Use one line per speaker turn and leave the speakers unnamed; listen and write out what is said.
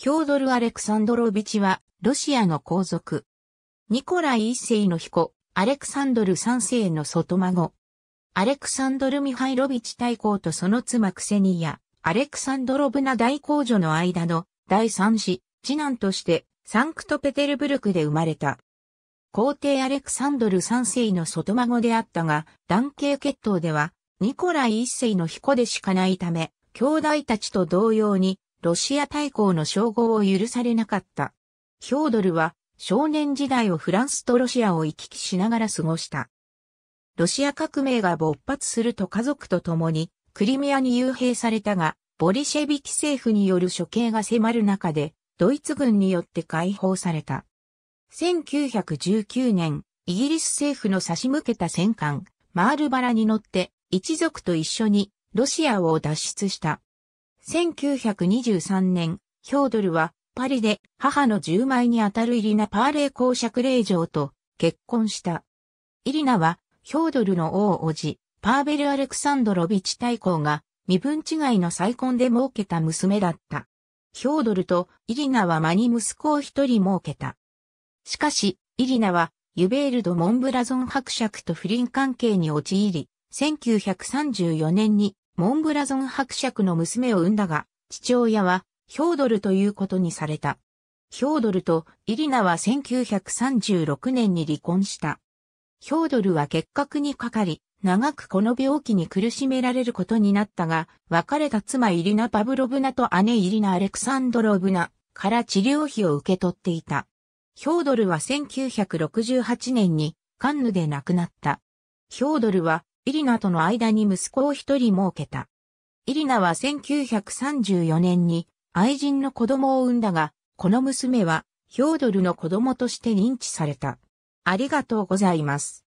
ヒョードル・アレクサンドロービチは、ロシアの皇族。ニコライ一世の彦、アレクサンドル三世の外孫。アレクサンドル・ミハイロビチ大公とその妻クセニア、アレクサンドロブナ大公女の間の第三子、次男としてサンクトペテルブルクで生まれた。皇帝アレクサンドル三世の外孫であったが、男系血統ではニコライ一世の彦でしかないため、兄弟たちと同様にロシア大公の称号を許されなかった。ヒョードルは少年時代をフランスとロシアを行き来しながら過ごした。ロシア革命が勃発すると家族と共にクリミアに幽閉されたが、ボリシェビキ政府による処刑が迫る中で、ドイツ軍によって解放された。1919年、イギリス政府の差し向けた戦艦、マールバラに乗って、一族と一緒にロシアを脱出した。1923年、ヒョードルはパリで母の10枚にあたるイリナ・パーレー公爵令嬢と結婚した。イリナはヒョードルの王叔父、パーベル・アレクサンドロビチ大公が身分違いの再婚で設けた娘だった。ヒョードルとイリナは間に息子を一人設けた。しかし、イリナはユベールド・モンブラゾン伯爵と不倫関係に陥り、1934年にモンブラゾン伯爵の娘を産んだが、父親はヒョードルということにされた。ヒョードルとイリナは1936年に離婚した。ヒョードルは結核にかかり、長くこの病気に苦しめられることになったが、別れた妻イリナ・パブロブナと姉イリナ・アレクサンドロブナから治療費を受け取っていた。ヒョードルは1968年にカンヌで亡くなった。ヒョードルはイリナとの間に息子を一人設けた。イリナは1934年に愛人の子供を産んだが、この娘はヒョードルの子供として認知された。ありがとうございます。